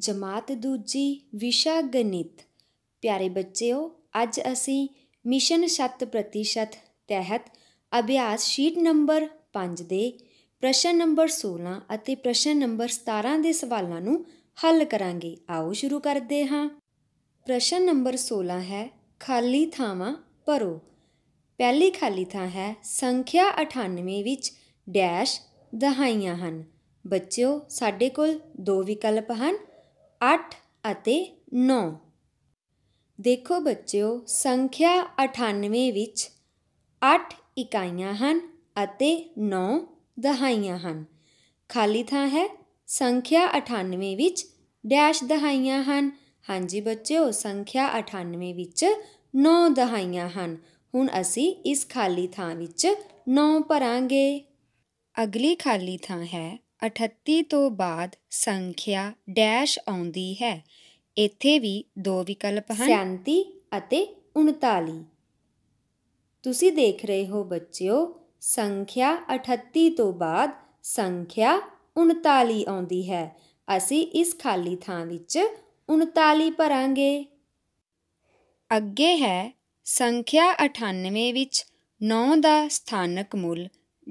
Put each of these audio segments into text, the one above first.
ਜਮਾਤ ਦੂਜੀ ਵਿਸ਼ਾ ਗਣਿਤ ਪਿਆਰੇ ਬੱਚਿਓ ਅੱਜ ਅਸੀਂ ਮਿਸ਼ਨ 7% ਤਹਿਤ ਅਭਿਆਸ ਸ਼ੀਟ ਨੰਬਰ 5 ਦੇ ਪ੍ਰਸ਼ਨ ਨੰਬਰ 16 ਅਤੇ ਪ੍ਰਸ਼ਨ ਨੰਬਰ 17 ਦੇ ਸਵਾਲਾਂ ਨੂੰ ਹੱਲ ਕਰਾਂਗੇ ਆਓ ਸ਼ੁਰੂ ਕਰਦੇ ਹਾਂ ਪ੍ਰਸ਼ਨ ਨੰਬਰ 16 ਹੈ ਖਾਲੀ ਥਾਵਾਂ ਭਰੋ ਪਹਿਲੀ ਖਾਲੀ ਥਾਂ ਹੈ ਸੰਖਿਆ 98 ਵਿੱਚ ਡੈਸ਼ ਦਹਾਈਆਂ ਹਨ ਬੱਚਿਓ ਸਾਡੇ ਕੋਲ ਦੋ ਵਿਕਲਪ ਹਨ 8 ਅਤੇ 9 ਦੇਖੋ ਬੱਚਿਓ ਸੰਖਿਆ 98 ਵਿੱਚ 8 ਇਕਾਈਆਂ ਹਨ ਅਤੇ 9 ਦਹਾਈਆਂ ਹਨ ਖਾਲੀ ਥਾਂ ਹੈ ਸੰਖਿਆ 98 ਵਿੱਚ ਡੈਸ਼ ਦਹਾਈਆਂ ਹਨ ਹਾਂਜੀ ਬੱਚਿਓ ਸੰਖਿਆ 98 ਵਿੱਚ 9 ਦਹਾਈਆਂ ਹਨ ਹੁਣ ਅਸੀਂ ਇਸ ਖਾਲੀ ਥਾਂ ਵਿੱਚ 9 ਭਰਾਂਗੇ ਅਗਲੀ ਖਾਲੀ ਥਾਂ ਹੈ 38 ਤੋਂ ਬਾਅਦ ਸੰਖਿਆ ਡੈਸ਼ ਆਉਂਦੀ ਹੈ ਇੱਥੇ ਵੀ ਦੋ ਵਿਕਲਪ ਹਨ 37 ਅਤੇ 39 ਤੁਸੀਂ ਦੇਖ ਰਹੇ ਹੋ ਬੱਚਿਓ ਸੰਖਿਆ 38 ਤੋਂ ਬਾਅਦ ਸੰਖਿਆ 39 ਆਉਂਦੀ ਹੈ ਅਸੀਂ ਇਸ ਖਾਲੀ ਥਾਂ ਵਿੱਚ 39 ਭਰਾਂਗੇ ਅੱਗੇ ਹੈ ਸੰਖਿਆ 98 ਵਿੱਚ 9 ਦਾ ਸਥਾਨਕ ਮੁੱਲ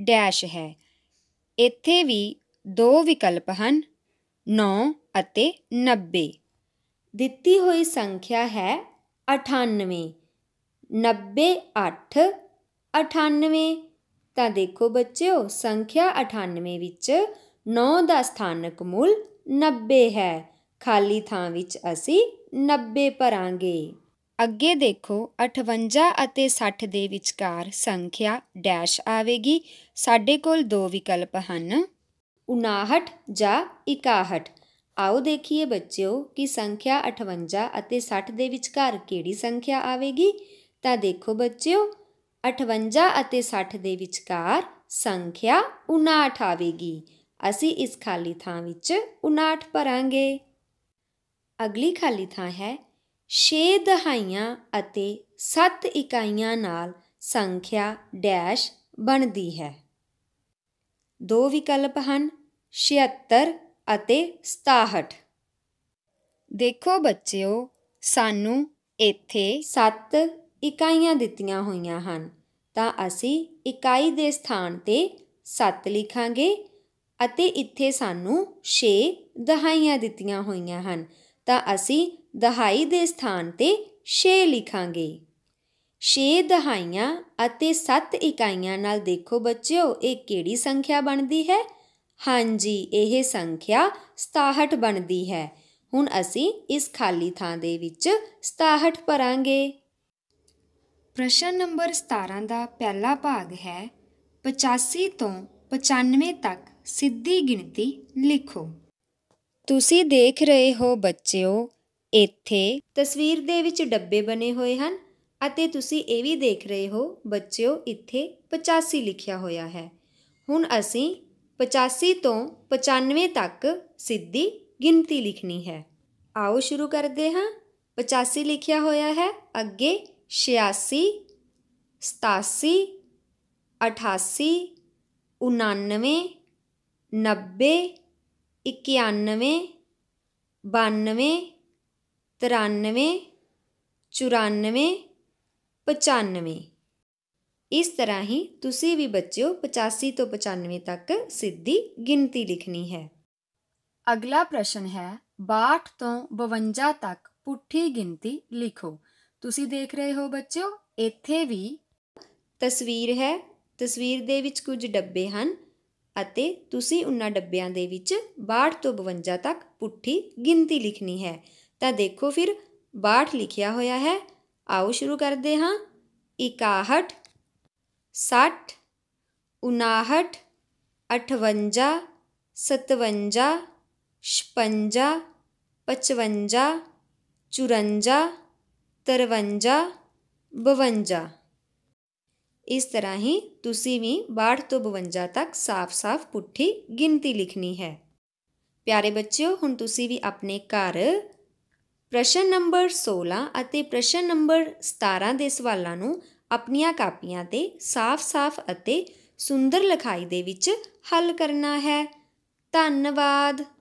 ਡੈਸ਼ ਹੈ ਇੱਥੇ ਵੀ ਦੋ ਵਿਕਲਪ ਹਨ 9 ਅਤੇ 90 ਦਿੱਤੀ ਹੋਈ ਸੰਖਿਆ ਹੈ 98 98 98 ਤਾਂ ਦੇਖੋ ਬੱਚਿਓ ਸੰਖਿਆ 98 ਵਿੱਚ 9 ਦਾ ਸਥਾਨਕ ਮੁੱਲ 90 ਹੈ ਖਾਲੀ ਥਾਂ ਵਿੱਚ ਅਸੀਂ 90 ਭਰਾਂਗੇ ਅੱਗੇ ਦੇਖੋ 58 ਅਤੇ 60 ਦੇ ਵਿਚਕਾਰ ਸੰਖਿਆ ਡੈਸ਼ ਆਵੇਗੀ ਸਾਡੇ ਕੋਲ ਦੋ ਵਿਕਲਪ ਹਨ 59 ਜਾਂ 61 ਆਓ ਦੇਖੀਏ ਬੱਚਿਓ ਕਿ ਸੰਖਿਆ 58 ਅਤੇ 60 ਦੇ ਵਿਚਕਾਰ ਕਿਹੜੀ ਸੰਖਿਆ ਆਵੇਗੀ ਤਾਂ ਦੇਖੋ ਬੱਚਿਓ 58 ਅਤੇ 60 ਦੇ ਵਿਚਕਾਰ ਸੰਖਿਆ 59 ਆਵੇਗੀ ਅਸੀਂ ਇਸ ਖਾਲੀ ਥਾਂ ਵਿੱਚ 59 ਭਰਾਂਗੇ ਅਗਲੀ ਖਾਲੀ ਥਾਂ ਹੈ 6 ਦਹਾਈਆਂ ਅਤੇ 7 ਇਕਾਈਆਂ ਨਾਲ ਸੰਖਿਆ ਡੈਸ਼ ਬਣਦੀ ਹੈ ਦੋ ਵਿਕਲਪ ਹਨ 76 ਅਤੇ 67 ਦੇਖੋ ਬੱਚਿਓ ਸਾਨੂੰ ਇੱਥੇ 7 ਇਕਾਈਆਂ ਦਿੱਤੀਆਂ ਹੋਈਆਂ ਹਨ ਤਾਂ ਅਸੀਂ ਇਕਾਈ ਦੇ ਸਥਾਨ ਤੇ 7 ਲਿਖਾਂਗੇ ਅਤੇ ਇੱਥੇ ਸਾਨੂੰ 6 ਦਹਾਈਆਂ ਦਿੱਤੀਆਂ ਹੋਈਆਂ ਹਨ ਤਾਂ ਅਸੀਂ ਦਹਾਈ ਦੇ ਸਥਾਨ ਤੇ 6 ਲਿਖਾਂਗੇ 6 ਦਹਾਈਆਂ ਅਤੇ 7 ਇਕਾਈਆਂ ਨਾਲ ਦੇਖੋ ਬੱਚਿਓ ਇਹ ਕਿਹੜੀ ਸੰਖਿਆ ਬਣਦੀ ਹੈ ਹਾਂਜੀ ਇਹ ਸੰਖਿਆ 67 ਬਣਦੀ ਹੈ ਹੁਣ ਅਸੀਂ ਇਸ ਖਾਲੀ ਥਾਂ ਦੇ ਵਿੱਚ 67 ਭਰਾਂਗੇ ਪ੍ਰਸ਼ਨ ਨੰਬਰ 17 ਦਾ ਪਹਿਲਾ ਭਾਗ ਹੈ 85 ਤੋਂ 95 ਤੱਕ ਸਿੱਧੀ ਗਿਣਤੀ ਲਿਖੋ ਤੁਸੀਂ ਦੇਖ ਰਹੇ ਹੋ ਬੱਚਿਓ ਇੱਥੇ ਤਸਵੀਰ ਦੇ ਵਿੱਚ ਡੱਬੇ ਬਣੇ ਹੋਏ ਹਨ देख रहे हो बचे इतने पचासी लिखा होया है हूँ असी पचासी तो पचानवे तक सीधी गिनती लिखनी है आओ शुरू करते हाँ पचासी लिखिया होया है अगे छियासी सतासी अठासी उन्नवे नब्बे इक्यानवे बानवे तिरानवे चुरानवे 95 ਇਸ ਤਰ੍ਹਾਂ ਹੀ ਤੁਸੀਂ ਵੀ ਬੱਚਿਓ 85 ਤੋਂ 95 ਤੱਕ ਸਿੱਧੀ ਗਿਣਤੀ ਲਿਖਣੀ ਹੈ ਅਗਲਾ ਪ੍ਰਸ਼ਨ ਹੈ 62 ਤੋਂ 52 ਤੱਕ ਪੁੱਠੀ ਗਿਣਤੀ ਲਿਖੋ ਤੁਸੀਂ ਦੇਖ ਰਹੇ ਹੋ ਬੱਚਿਓ ਇੱਥੇ ਵੀ ਤਸਵੀਰ ਹੈ ਤਸਵੀਰ ਦੇ ਵਿੱਚ ਕੁਝ ਡੱਬੇ ਹਨ ਅਤੇ ਤੁਸੀਂ ਉਹਨਾਂ ਡੱਬਿਆਂ ਦੇ ਵਿੱਚ 62 ਤੋਂ 52 ਤੱਕ ਪੁੱਠੀ ਗਿਣਤੀ ਲਿਖਣੀ ਹੈ ਤਾਂ ਦੇਖੋ ਫਿਰ 62 ਲਿਖਿਆ ਹੋਇਆ ਹੈ आओ शुरू करते हाँ इकाहठ सठ उनाहठ अठवंजा सतवंजा छपंजा पचवंजा चुरंजा तरवंजा बवंजा इस तरह ही तुसी भी बाढ़ तो बवंजा तक साफ साफ पुट्ठी गिनती लिखनी है प्यारे बच्चों हूँ तुसी भी अपने घर ਪ੍ਰਸ਼ਨ ਨੰਬਰ 16 ਅਤੇ ਪ੍ਰਸ਼ਨ ਨੰਬਰ 17 ਦੇ ਸਵਾਲਾਂ ਨੂੰ ਆਪਣੀਆਂ ਕਾਪੀਆਂ ਤੇ ਸਾਫ਼-ਸਾਫ਼ ਅਤੇ ਸੁੰਦਰ ਲਿਖਾਈ ਦੇ ਵਿੱਚ ਹੱਲ ਕਰਨਾ ਹੈ ਧੰਨਵਾਦ